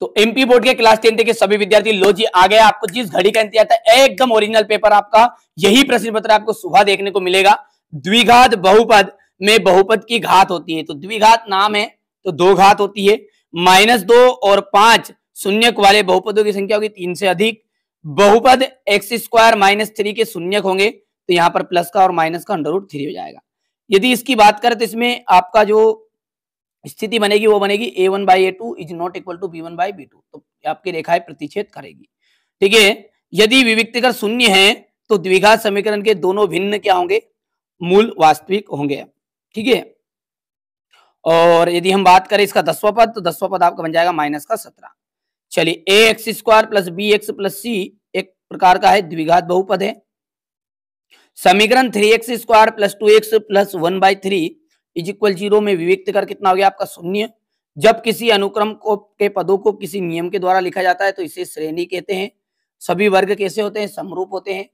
तो MP board के class ten के सभी विद्यार्थी लो जी आ गए आपको जिस घड़ी का इंतजार था एकदम ओरिजिनल पेपर आपका यही प्रश्न पत्र आपको सुबह देखने को मिलेगा द्विघात बहुपद में बहुपद की घात होती है तो द्विघात नाम है तो दो घात होती है माइनस दो और पांच शून्य वाले बहुपदों की संख्या होगी तीन से अधिक बहुपद एक्स स्क्वायर माइनस थ्री के शून्य होंगे तो यहाँ पर प्लस का और माइनस का अंडर रूट थ्री हो जाएगा यदि इसकी बात करें तो इसमें आपका जो स्थिति बनेगी वो बनेगी A one by A two is not equal to B one by B two तो आपकी रेखाएं प्रतिच्छेद करेगी ठीक है यदि विविक्तिकर शून्य है तो द्विघात समीकरण के दोनों भिन्न क्या होंगे मूल वास्तविक होंगे ठीक है और यदि हम बात करें इसका दसवा पद तो दसवा पद आपका बन जाएगा माइनस का सत्रह चलिए A X square plus B X plus C एक प्रकार का है द्विघात बहुपद है समीकरण three X square plus two X plus one by three is equal zero में विविक्त कर कितना हो गया आपका शून्य जब किसी अनुक्रम को के पदों को किसी नियम के द्वारा लिखा जाता है तो इसे श्रेणी कहते हैं सभी वर्ग कैसे होते हैं समरूप होते हैं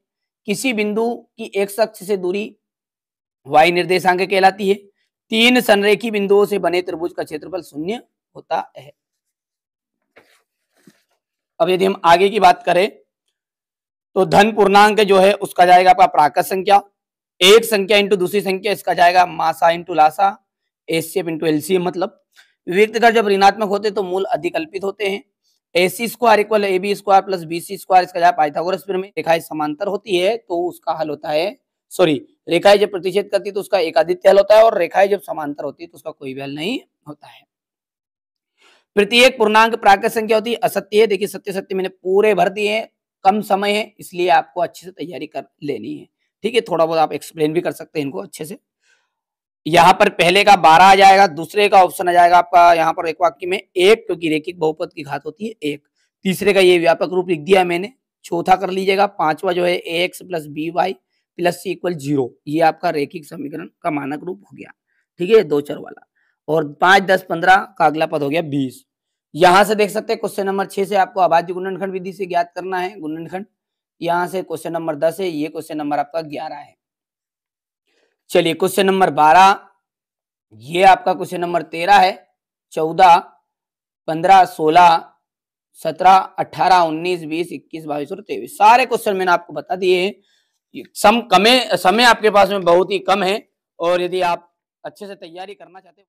किसी बिंदु की एक सक्ष से दूरी वाई निर्देशांक कहलाती है तीन संरेखी बिंदुओं से बने त्रिभुज का क्षेत्रफल शून्य होता है अब यदि हम आगे की बात करें तो धन पूर्णांक जो है उसका जाएगा आपका प्राकृत संख्या एक संख्या इंटू दूसरी संख्या इसका जाएगा मासा इंटू लासा एसीएफ इंटू एलसीएम मतलब विविक्त घर जब ऋणात्मक होते तो मूल अधिकल्पित होते हैं A square equal A B square plus B C square इसका जाए पाइथागोरस प्रमेय रेखाएं समांतर होती है तो उसका हल होता है सॉरी रेखाएं जब प्रतिषेध करती है तो उसका एकादित्य हल होता है और रेखाएं जब समांतर होती है तो उसका कोई भी हल नहीं होता है प्रत्येक पूर्णांक प्राकृत संख्या होती है असत्य है देखिए सत्य सत्य मैंने पूरे भर दिए कम समय है इसलिए आपको अच्छे से तैयारी कर लेनी है ठीक है थोड़ा बहुत आप एक्सप्लेन भी कर सकते हैं इनको अच्छे से यहाँ पर पहले का बारह आ जाएगा दूसरे का ऑप्शन आ जाएगा आपका यहाँ पर एक वाक्य में एक क्योंकि रेखिक बहुपद की घात होती है एक तीसरे का ये व्यापक रूप लिख दिया मैंने चौथा कर लीजिएगा पांचवा जो है A X plus B Y plus C equal zero ये आपका रेखिक समीकरण का मानक रूप हो गया ठीक है दो चर वाला और पांच दस पंद्रह का अगला पद हो गया बीस यहां से देख सकते हैं क्वेश्चन नंबर छह से आपको आबादी गुणनखंड विधि से ज्ञात करना है गुणनखंड यहां से क्वेश्चन नंबर दस है ये क्वेश्चन नंबर आपका ग्यारह है चलिए क्वेश्चन नंबर बारह ये आपका क्वेश्चन नंबर तेरह है चौदह पंद्रह सोलह सत्रह अठारह उन्नीस बीस इक्कीस बाईस और तेईस सारे क्वेश्चन मैंने आपको बता दिए सम कमे समय आपके पास में बहुत ही कम है और यदि आप अच्छे से तैयारी करना चाहते हैं